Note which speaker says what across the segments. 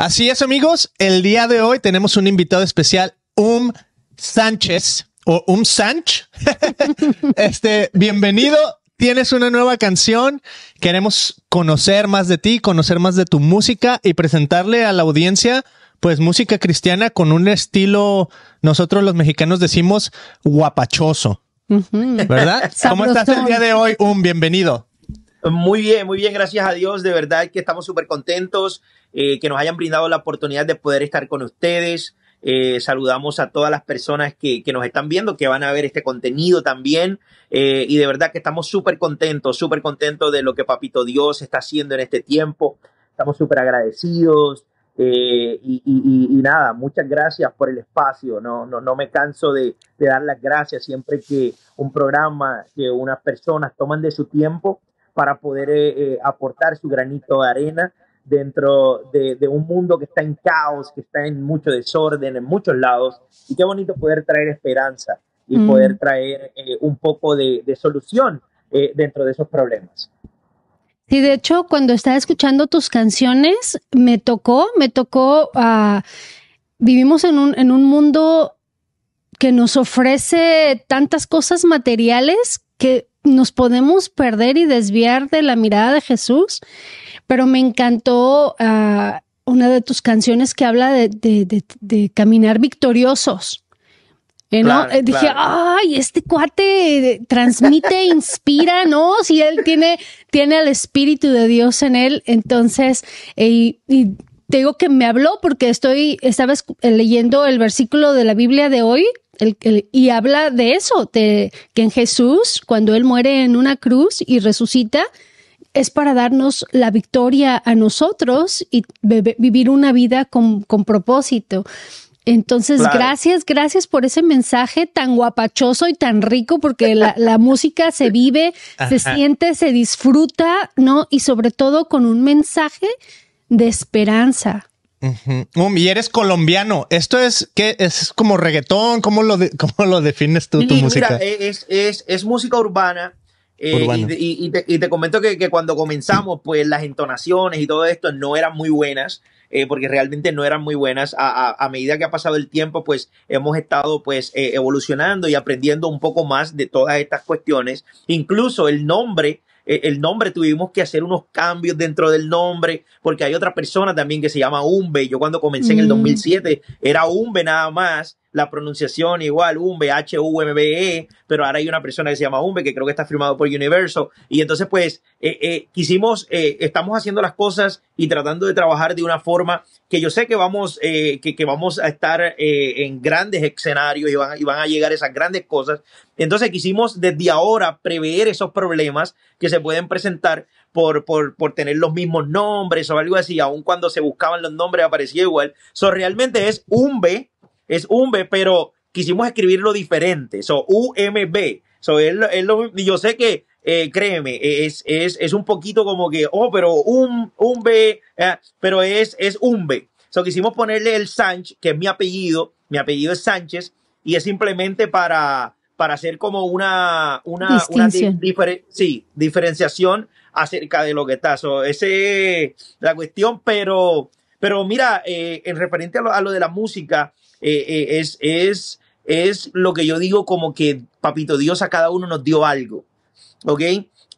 Speaker 1: Así es, amigos. El día de hoy tenemos un invitado especial, Um Sánchez o Um Sanch. este, bienvenido. Tienes una nueva canción. Queremos conocer más de ti, conocer más de tu música y presentarle a la audiencia pues música cristiana con un estilo, nosotros los mexicanos decimos guapachoso.
Speaker 2: ¿Verdad? ¿Cómo estás el día de hoy? Un um? bienvenido. Muy bien, muy bien, gracias a Dios. De verdad que estamos súper contentos eh, que nos hayan brindado la oportunidad de poder estar con ustedes. Eh, saludamos a todas las personas que, nos están viendo, que van a ver este contenido también. Eh, y de verdad que estamos súper contentos, súper contentos de lo que Papito Dios está haciendo en este tiempo. Estamos súper agradecidos. y, nada, muchas gracias por el espacio. No, no, no me canso de, de, dar las gracias siempre que un programa, que unas personas toman de su tiempo para poder eh, eh, aportar su granito de arena dentro de, un mundo que está en caos, que está en mucho desorden en muchos lados. Y qué bonito poder traer esperanza y mm. poder traer eh, un poco de, solución dentro de esos problemas.
Speaker 3: Y de hecho, cuando estaba escuchando tus canciones, me tocó, me tocó, ah, vivimos en un, en un mundo que nos ofrece tantas cosas materiales que nos podemos perder y desviar de la mirada de Jesús, pero me encantó ah, una de tus canciones que habla de, caminar victoriosos. Eh, dije, ay, este cuate transmite, inspira, ¿no? Si él tiene, tiene el Espíritu de Dios en él, entonces, eh, y te digo que me habló porque estoy, estaba leyendo el versículo de la Biblia de hoy y habla de eso, de, que en Jesús, cuando Él muere en una cruz y resucita, es para darnos la victoria a nosotros y vivir una vida con, propósito. Entonces, gracias, gracias por ese mensaje tan guapachoso y tan rico, porque la, música se vive, se siente, se disfruta, ¿no? Y sobre todo con un mensaje de esperanza.
Speaker 1: Um, y eres colombiano. ¿Esto es ¿Es como reggaetón? ¿Cómo lo, lo defines tú, tu música? Mira,
Speaker 2: eh, es, música urbana. Eh, y, te, comento que, cuando comenzamos, pues las entonaciones y todo esto no eran muy buenas, eh, porque realmente no eran muy buenas. A, medida que ha pasado el tiempo, pues hemos estado pues evolucionando y aprendiendo un poco más de todas estas cuestiones. Incluso el nombre eh, el nombre tuvimos que hacer unos cambios dentro del nombre, porque hay otra persona también que se llama Umbe. Yo cuando comencé en el 2007 mm. era Umbe nada más la pronunciación igual, Umbe, H-U-M-B-E, pero ahora hay una persona que se llama Umbe, que creo que está firmado por Universo. Y entonces, pues, eh, eh, quisimos, eh, estamos haciendo las cosas y tratando de trabajar de una forma que yo sé que vamos, que, vamos a estar en grandes escenarios y van, y van a llegar esas grandes cosas. Entonces, quisimos desde ahora prever esos problemas que se pueden presentar por, por, tener los mismos nombres o algo así, aun cuando se buscaban los nombres aparecía igual. Eso realmente es Umbe es B, pero quisimos escribirlo diferente, so UMB. So, él, lo, yo sé que, eh, créeme, es, es, es, un poquito como que, oh, pero un, um, B, eh, pero es, es un B. So, quisimos ponerle el Sánchez, que es mi apellido, mi apellido es Sánchez, y es simplemente para, para hacer como una, una, sí, diferenciación acerca de lo que está. So, esa es la cuestión, pero, pero mira, eh, en referente a lo, a lo de la música, eh, eh, es, es, es lo que yo digo como que papito Dios a cada uno nos dio algo, ¿ok?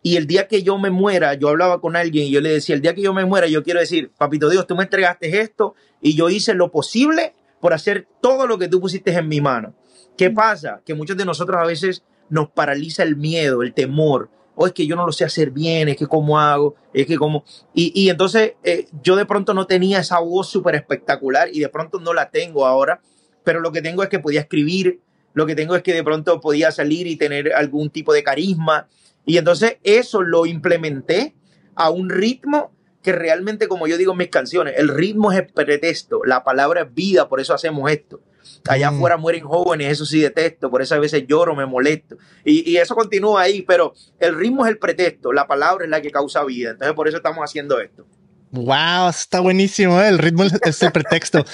Speaker 2: Y el día que yo me muera, yo hablaba con alguien y yo le decía, el día que yo me muera, yo quiero decir, papito Dios, tú me entregaste esto y yo hice lo posible por hacer todo lo que tú pusiste en mi mano. ¿Qué mm. pasa? Que muchos de nosotros a veces nos paraliza el miedo, el temor. O oh, es que yo no lo sé hacer bien, es que cómo hago, es que cómo... Y, entonces eh, yo de pronto no tenía esa voz súper espectacular y de pronto no la tengo ahora, pero lo que tengo es que podía escribir, lo que tengo es que de pronto podía salir y tener algún tipo de carisma. Y entonces eso lo implementé a un ritmo que realmente, como yo digo en mis canciones, el ritmo es el pretexto, la palabra es vida, por eso hacemos esto. Allá mm. afuera mueren jóvenes, eso sí detesto, por eso a veces lloro, me molesto. Y, eso continúa ahí, pero el ritmo es el pretexto, la palabra es la que causa vida. Entonces por eso estamos haciendo esto.
Speaker 1: ¡Wow! Está buenísimo, ¿eh? el ritmo es el pretexto.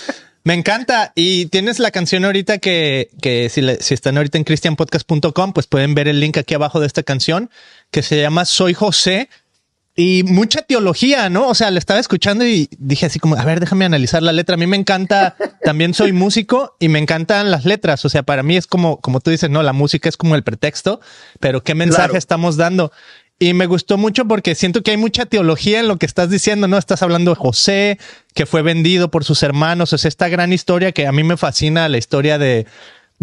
Speaker 1: Me encanta. Y tienes la canción ahorita que, que si, están ahorita en christianpodcast.com, pues pueden ver el link aquí abajo de esta canción que se llama Soy José y mucha teología, ¿no? O sea, la estaba escuchando y dije así como, a ver, déjame analizar la letra. A mí me encanta, también soy músico y me encantan las letras. O sea, para mí es como, como tú dices, no, la música es como el pretexto, pero qué mensaje estamos dando. Y me gustó mucho porque siento que hay mucha teología en lo que estás diciendo, ¿no? Estás hablando de José, que fue vendido por sus hermanos. Es esta gran historia que a mí me fascina, la historia de,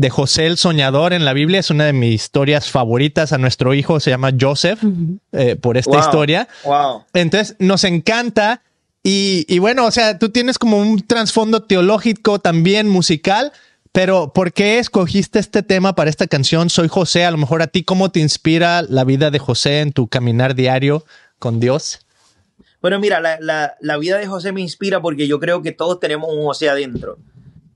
Speaker 1: José el Soñador en la Biblia. Es una de mis historias favoritas. A nuestro hijo se llama Joseph eh, por esta historia. Wow. Entonces, nos encanta. Y, y bueno, o sea, tú tienes como un trasfondo teológico también musical pero, ¿por qué escogiste este tema para esta canción? Soy José. A lo mejor a ti, ¿cómo te inspira la vida de José en tu caminar diario con Dios?
Speaker 2: Bueno, mira, la, vida de José me inspira porque yo creo que todos tenemos un José adentro.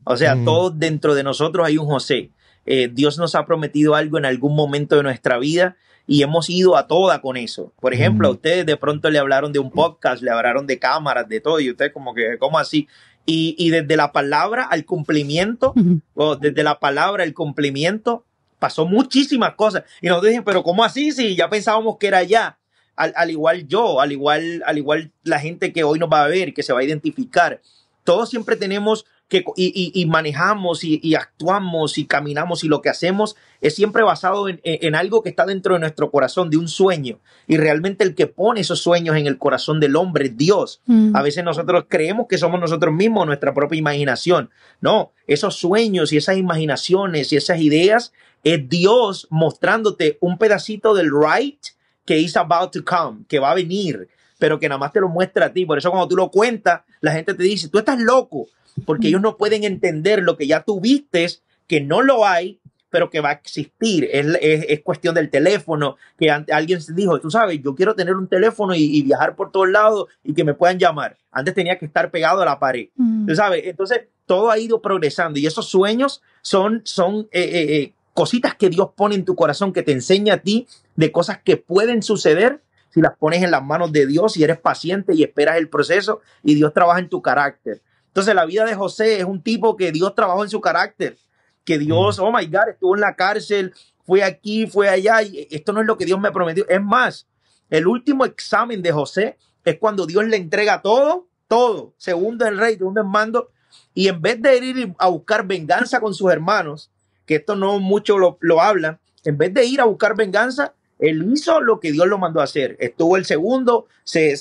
Speaker 2: O sea, mm. todos dentro de nosotros hay un José. Eh, Dios nos ha prometido algo en algún momento de nuestra vida y hemos ido a toda con eso. Por ejemplo, mm. a ustedes de pronto le hablaron de un podcast, le hablaron de cámaras, de todo, y ustedes como que, ¿cómo así? Y, desde la palabra al cumplimiento, o desde la palabra al cumplimiento, pasó muchísimas cosas. Y nos dicen, pero ¿cómo así? Si ya pensábamos que era ya. Al, al, igual yo, al igual, al igual la gente que hoy nos va a ver, que se va a identificar. Todos siempre tenemos que, y, manejamos y, actuamos y caminamos y lo que hacemos es siempre basado en, algo que está dentro de nuestro corazón, de un sueño. Y realmente el que pone esos sueños en el corazón del hombre es Dios. Mm. A veces nosotros creemos que somos nosotros mismos, nuestra propia imaginación. No, esos sueños y esas imaginaciones y esas ideas es Dios mostrándote un pedacito del right que is about to come, que va a venir, pero que nada más te lo muestra a ti. Por eso cuando tú lo cuentas, la gente te dice, tú estás loco porque mm. ellos no pueden entender lo que ya tuviste, que no lo hay, pero que va a existir. Es, cuestión del teléfono, que alguien dijo, tú sabes, yo quiero tener un teléfono y, viajar por todos lados y que me puedan llamar. Antes tenía que estar pegado a la pared, mm. tú sabes. Entonces, todo ha ido progresando y esos sueños son, son eh, eh, eh, cositas que Dios pone en tu corazón, que te enseña a ti de cosas que pueden suceder si las pones en las manos de Dios y eres paciente y esperas el proceso y Dios trabaja en tu carácter. Entonces la vida de José es un tipo que Dios trabajó en su carácter, que Dios, oh my God, estuvo en la cárcel, fue aquí, fue allá, y esto no es lo que Dios me prometió. Es más, el último examen de José es cuando Dios le entrega todo, todo, segundo el rey, segundo el mando, y en vez de ir a buscar venganza con sus hermanos, que esto no mucho lo, lo hablan, en vez de ir a buscar venganza, él hizo lo que Dios lo mandó a hacer. Estuvo el segundo, se,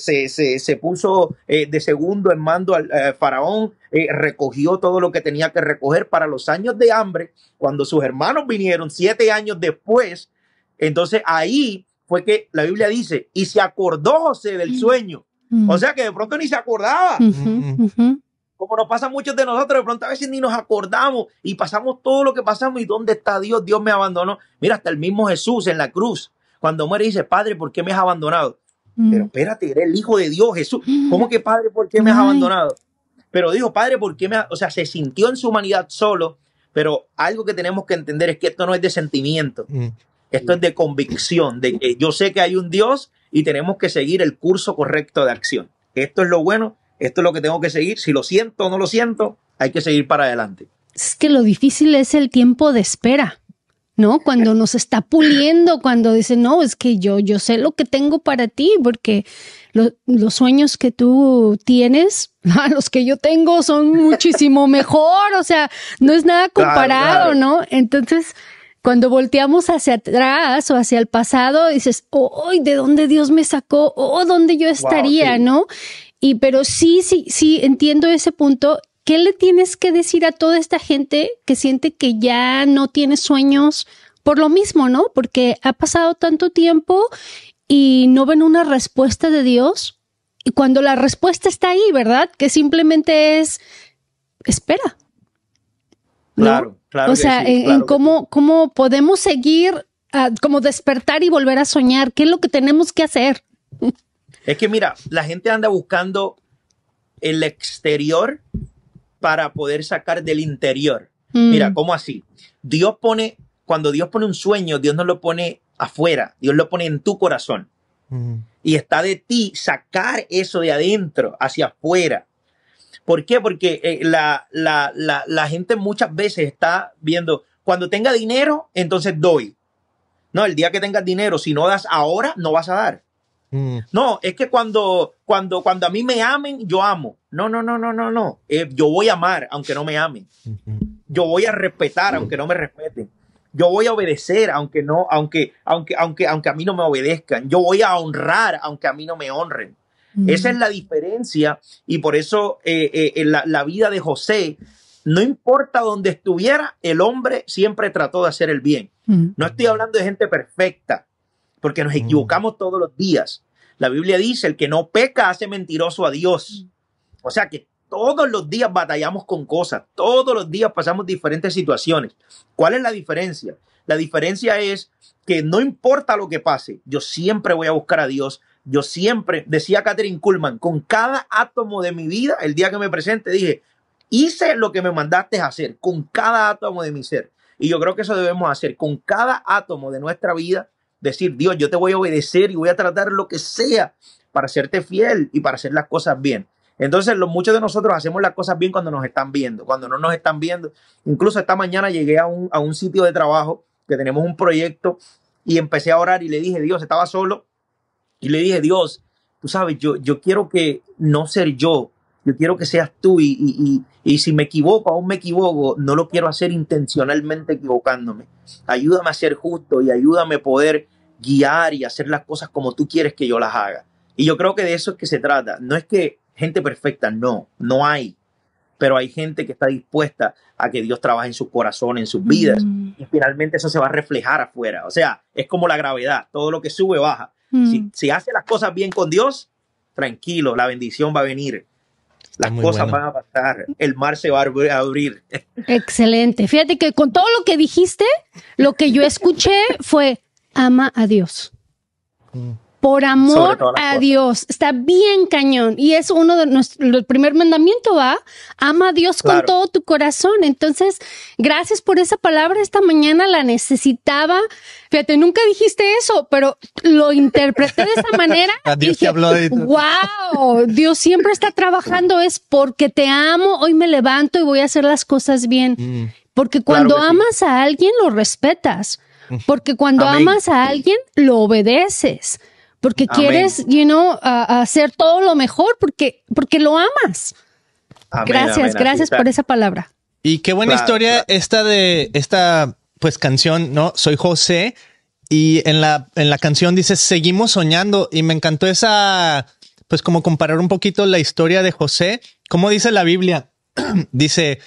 Speaker 2: puso eh, de segundo en mando al eh, faraón, eh, recogió todo lo que tenía que recoger para los años de hambre. Cuando sus hermanos vinieron siete años después, entonces ahí fue que la Biblia dice, y se acordó José del mm. sueño. O mm. sea que de pronto ni se acordaba.
Speaker 3: Mm-hmm.
Speaker 2: Como nos pasa a muchos de nosotros, de pronto a veces ni nos acordamos y pasamos todo lo que pasamos y dónde está Dios, Dios me abandonó. Mira, hasta el mismo Jesús en la cruz cuando muere dice, Padre, ¿por qué me has abandonado? Mm. Pero espérate, eres el Hijo de Dios, Jesús. Mm. ¿Cómo que Padre, por qué me has abandonado? Pero dijo, Padre, ¿por qué me has... O sea, se sintió en su humanidad solo, pero algo que tenemos que entender es que esto no es de sentimiento. Mm. Esto es de convicción, de que yo sé que hay un Dios y tenemos que seguir el curso correcto de acción. Esto es lo bueno, esto es lo que tengo que seguir. Si lo siento o no lo siento, hay que seguir para adelante.
Speaker 3: Es que lo difícil es el tiempo de espera. ¿no? Cuando nos está puliendo, cuando dice, no, es que yo, yo sé lo que tengo para ti, porque los sueños que tú tienes, los que yo tengo son muchísimo mejor, o sea, no es nada comparado, ¿no? Entonces, cuando volteamos hacia atrás o hacia el pasado, dices, oh, ¿de dónde Dios me sacó? ¿O oh, dónde yo estaría, no? Y pero sí, sí, sí, entiendo ese punto ¿qué le tienes que decir a toda esta gente que siente que ya no tiene sueños por lo mismo, ¿no? Porque ha pasado tanto tiempo y no ven una respuesta de Dios. Y cuando la respuesta está ahí, ¿verdad? Que simplemente es espera.
Speaker 2: Claro, claro. O sea, en,
Speaker 3: cómo, cómo podemos seguir, ah, como despertar y volver a soñar. ¿Qué es lo que tenemos que hacer?
Speaker 2: Es que mira, la gente anda buscando el exterior para poder sacar del interior. Mm. Mira, ¿cómo así? Dios pone, cuando Dios pone un sueño, Dios no lo pone afuera, Dios lo pone en tu corazón. Y está de ti sacar eso de adentro hacia afuera. ¿Por qué? Porque eh, la, la, gente muchas veces está viendo, cuando tenga dinero, entonces doy. No, el día que tengas dinero, si no das ahora, no vas a dar. Mm. No, es que cuando, cuando, a mí me amen, yo amo. No, no, no, no, no, no. Eh, yo voy a amar aunque no me amen. Yo voy a respetar aunque no me respeten. Yo voy a obedecer aunque no, aunque, aunque, aunque, aunque a mí no me obedezcan. Yo voy a honrar aunque a mí no me honren. Esa es la diferencia y por eso eh, eh, la, vida de José no importa dónde estuviera, el hombre siempre trató de hacer el bien. No estoy hablando de gente perfecta, porque nos mm. equivocamos todos los días. La Biblia dice, el que no peca hace mentiroso a Dios. Mm. O sea que todos los días batallamos con cosas, todos los días pasamos diferentes situaciones. ¿Cuál es la diferencia? La diferencia es que no importa lo que pase, yo siempre voy a buscar a Dios. Yo siempre, decía Catherine Kuhlman, con cada átomo de mi vida, el día que me presente, dije, hice lo que me mandaste a hacer, con cada átomo de mi ser. Y yo creo que eso debemos hacer, con cada átomo de nuestra vida, decir, Dios, yo te voy a obedecer y voy a tratar lo que sea para serte fiel y para hacer las cosas bien. Entonces, muchos de nosotros hacemos las cosas bien cuando nos están viendo, cuando no nos están viendo. Incluso esta mañana llegué a un, sitio de trabajo que tenemos un proyecto y empecé a orar y le dije, Dios, estaba solo y le dije, Dios, tú sabes, yo, yo quiero que no ser yo, yo quiero que seas tú y, si me equivoco, aún me equivoco, no lo quiero hacer intencionalmente equivocándome. Ayúdame a ser justo y ayúdame a poder guiar y hacer las cosas como tú quieres que yo las haga. Y yo creo que de eso es que se trata. No es que gente perfecta, no, no hay. Pero hay gente que está dispuesta a que Dios trabaje en su corazón, en sus vidas. Mm. Y finalmente eso se va a reflejar afuera. O sea, es como la gravedad. Todo lo que sube, baja. Si, mm. si hace las cosas bien con Dios, tranquilo, la bendición va a venir. Las cosas van a pasar, el mar se va a abrir.
Speaker 3: Excelente. Fíjate que con todo lo que dijiste, lo que yo escuché fue ama a Dios. Mm por amor a Dios. Está bien cañón. Y es uno de nuestros, primer mandamiento va, ama a Dios con todo tu corazón. Entonces, gracias por esa palabra esta mañana, la necesitaba. Fíjate, nunca dijiste eso, pero lo interpreté de esa manera. a Dios wow, Dios siempre está trabajando, es porque te amo, hoy me levanto y voy a hacer las cosas bien. Mm. Porque cuando amas a alguien, lo respetas. Mm. Porque cuando amas a alguien, lo obedeces porque quieres, you know, hacer todo lo mejor porque, porque lo amas. gracias, gracias por esa palabra.
Speaker 1: Y qué buena historia esta de esta pues canción, ¿no? Soy José y en la en la canción dice seguimos soñando y me encantó esa pues como comparar un poquito la historia de José, como dice la Biblia. dice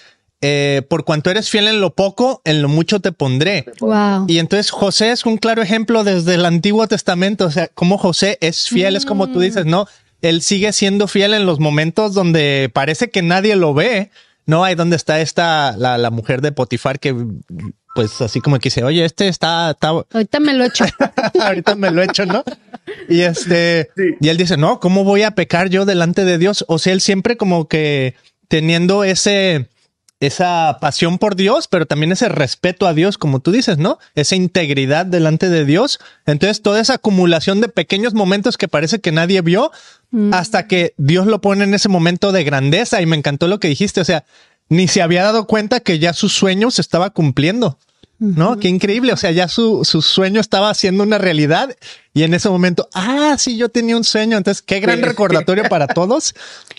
Speaker 1: eh, por cuanto eres fiel en lo poco, en lo mucho te pondré. Y entonces José es un claro ejemplo desde el Antiguo Testamento, o sea, como José es fiel, es como tú mm. dices, ¿no? Él sigue siendo fiel en los momentos donde parece que nadie lo ve, ¿no? Ahí donde está esta, la, mujer de Potifar que pues así como que dice, oye, este está, Ahorita me lo echo. Ahorita me lo echo, ¿no? Y este, y él dice, no, ¿cómo voy a pecar yo delante de Dios? O sea, él siempre como que teniendo ese, esa pasión por Dios, pero también ese respeto a Dios, como tú dices, ¿no? Esa integridad delante de Dios. Entonces, toda esa acumulación de pequeños momentos que parece que nadie vio, mm. hasta que Dios lo pone en ese momento de grandeza. Y me encantó lo que dijiste, o sea, ni se había dado cuenta que ya su sueño se estaba cumpliendo. ¿no? Qué increíble. O sea, ya su, sueño estaba siendo una realidad y en ese momento, ah, sí, yo tenía un sueño. Entonces, qué gran recordatorio para todos.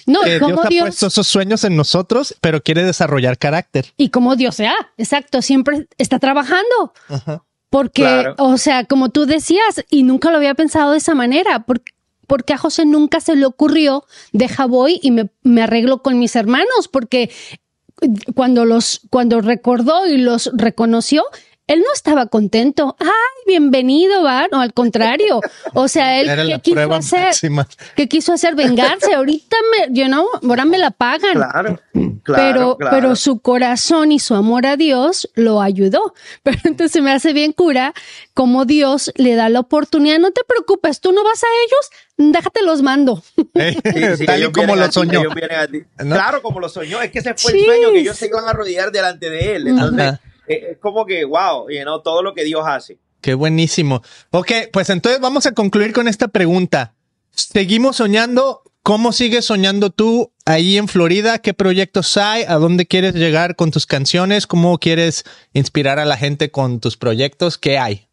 Speaker 1: No, como Dios ha puesto esos sueños en nosotros, pero quiere desarrollar carácter.
Speaker 3: Y como Dios sea, exacto, siempre está trabajando. Porque, o sea, como tú decías, y nunca lo había pensado de esa manera, porque a José nunca se le ocurrió, deja voy y me, me, arreglo con mis hermanos, porque cuando los, cuando recordó y los reconoció, él no estaba contento. ¡Ay, bienvenido, va! No, al contrario. O sea, él que quiso hacer, que quiso hacer vengarse. Ahorita me, you know, ahora me la pagan. Claro, claro, pero, pero su corazón y su amor a Dios lo ayudó. Pero entonces me hace bien cura como Dios le da la oportunidad. No te preocupes, tú no vas a ellos, déjate los mando.
Speaker 2: sí, como lo soñó. Claro,
Speaker 3: como lo soñó. Es que ese fue el sueño que ellos se iban a rodillar
Speaker 2: delante de él. Entonces, es como que, wow, todo lo que Dios hace.
Speaker 1: Qué buenísimo. Ok, pues entonces vamos a concluir con esta pregunta. Seguimos soñando. ¿Cómo sigues soñando tú ahí en Florida? ¿Qué proyectos hay? ¿A dónde quieres llegar con tus canciones? ¿Cómo quieres inspirar a la gente con tus proyectos? ¿Qué hay?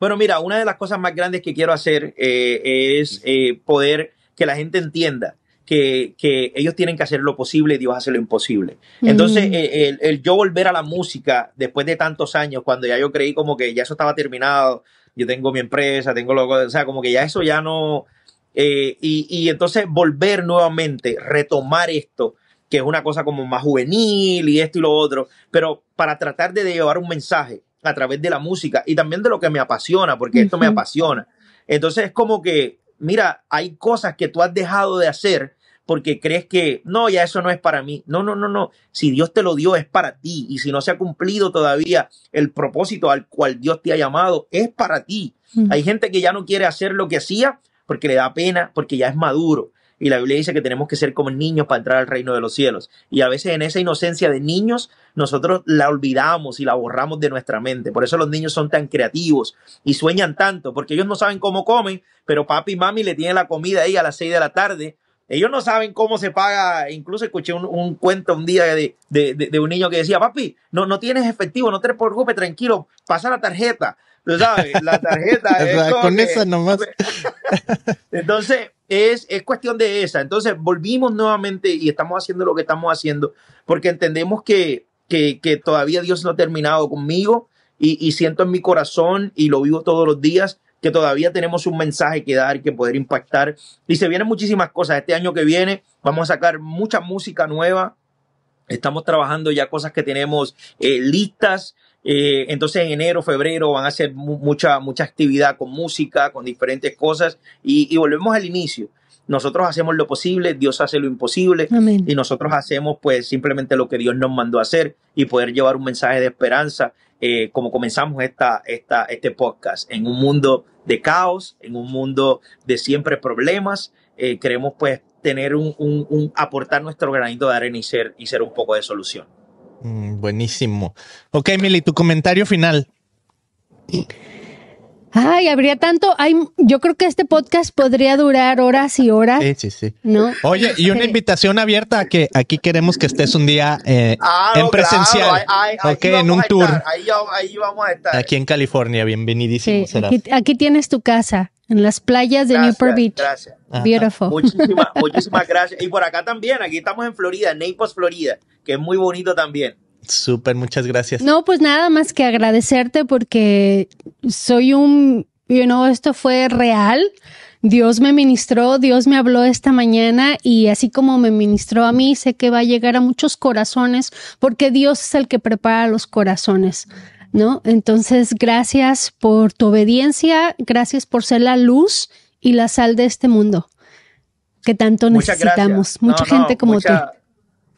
Speaker 2: Bueno, mira, una de las cosas más grandes que quiero hacer eh, es eh, poder que la gente entienda que, ellos tienen que hacer lo posible y Dios hace lo imposible. Entonces, mm. eh, el, yo volver a la música después de tantos años, cuando ya yo creí como que ya eso estaba terminado, yo tengo mi empresa, tengo lo o sea, como que ya eso ya no... Eh, y, entonces volver nuevamente, retomar esto, que es una cosa como más juvenil y esto y lo otro, pero para tratar de llevar un mensaje a través de la música y también de lo que me apasiona, porque esto me apasiona. Entonces es como que mira, hay cosas que tú has dejado de hacer porque crees que no, ya eso no es para mí. No, no, no, no. Si Dios te lo dio, es para ti. Y si no se ha cumplido todavía el propósito al cual Dios te ha llamado, es para ti. Mm. Hay gente que ya no quiere hacer lo que hacía porque le da pena, porque ya es maduro y la Biblia dice que tenemos que ser como niños para entrar al reino de los cielos. Y a veces en esa inocencia de niños nosotros la olvidamos y la borramos de nuestra mente. Por eso los niños son tan creativos y sueñan tanto, porque ellos no saben cómo comen, pero papi y mami le tienen la comida ahí a las seis de la tarde. Ellos no saben cómo se paga. Incluso escuché un, cuento un día de, un niño que decía, papi, no, no tienes efectivo, no te preocupes, tranquilo, pasa la tarjeta. Tú sabes, la tarjeta. con esa nomás. Entonces, es, es cuestión de esa. Entonces volvimos nuevamente y estamos haciendo lo que estamos haciendo porque entendemos que, que, todavía Dios no ha terminado conmigo y, siento en mi corazón y lo vivo todos los días que todavía tenemos un mensaje que dar, que poder impactar. Y se vienen muchísimas cosas. Este año que viene vamos a sacar mucha música nueva. Estamos trabajando ya cosas que tenemos eh, listas. Eh, entonces en enero, febrero van a hacer mucha, mucha actividad con música, con diferentes cosas y, volvemos al inicio. Nosotros hacemos lo posible, Dios hace lo imposible y nosotros hacemos pues simplemente lo que Dios nos mandó a hacer y poder llevar un mensaje de esperanza eh, como comenzamos esta, esta, este podcast, en un mundo de caos, en un mundo de siempre problemas, eh, queremos pues tener un, un, aportar nuestro granito de arena y ser, y ser un poco de solución.
Speaker 1: Mm, buenísimo. Ok, Emily tu comentario final.
Speaker 3: Ay, habría tanto. Hay, yo creo que este podcast podría durar horas y horas. Sí, sí,
Speaker 1: sí. Oye, y una invitación abierta a que aquí queremos que estés un día eh, ah, en presencial. en un tour. Aquí en California, bienvenidísimo. Sí,
Speaker 3: aquí, tienes tu casa, en las playas de Newport Beach.
Speaker 2: Gracias. Beautiful. Muchísimas, muchísimas gracias. Y por acá también, aquí estamos en Florida, en Naples, Florida, que es muy bonito también. Súper, muchas gracias.
Speaker 3: No, pues nada más que agradecerte porque soy un, you know, esto fue real. Dios me ministró, Dios me habló esta mañana y así como me ministró a mí, sé que va a llegar a muchos corazones porque Dios es el que prepara los corazones. ¿No? Entonces, gracias por tu obediencia, gracias por ser la luz y la sal de este mundo que tanto necesitamos. Mucha, gente como tú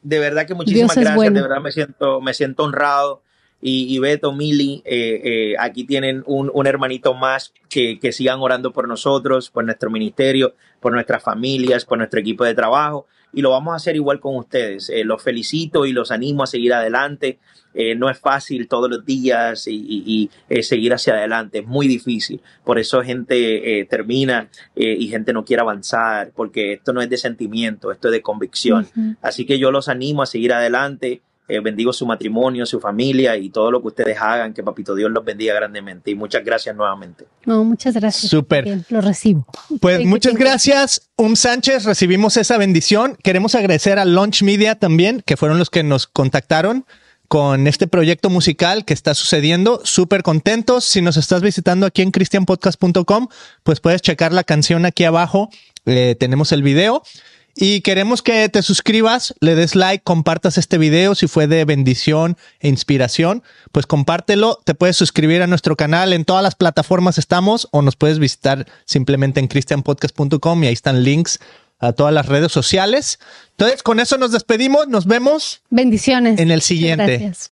Speaker 2: de verdad que muchísimas gracias, de verdad me siento, me siento honrado. Y, Beto, Mili, eh, eh, aquí tienen un, hermanito más que, sigan orando por nosotros, por nuestro ministerio, por nuestras familias, por nuestro equipo de trabajo. Y lo vamos a hacer igual con ustedes. Eh, los felicito y los animo a seguir adelante. Eh, no es fácil todos los días y, eh, seguir hacia adelante, es muy difícil. Por eso gente eh, termina y gente no quiere avanzar, porque esto no es de sentimiento, esto es de convicción. Así que yo los animo a seguir adelante. bendigo su matrimonio, su familia y todo lo que ustedes hagan, que Papito Dios los bendiga grandemente. Y muchas gracias nuevamente.
Speaker 3: No, muchas gracias. Súper. Lo recibo.
Speaker 1: Pues muchas gracias, Um Sánchez. Recibimos esa bendición. Queremos agradecer a Launch Media también, que fueron los que nos contactaron con este proyecto musical que está sucediendo. Súper contentos. Si nos estás visitando aquí en cristianpodcast.com, pues puedes checar la canción aquí abajo. Eh, tenemos el video. Y queremos que te suscribas, le des like, compartas este video. Si fue de bendición e inspiración, pues compártelo. Te puedes suscribir a nuestro canal. En todas las plataformas estamos o nos puedes visitar simplemente en christianpodcast.com y ahí están links a todas las redes sociales. Entonces, con eso nos despedimos, nos vemos. Bendiciones. En el siguiente.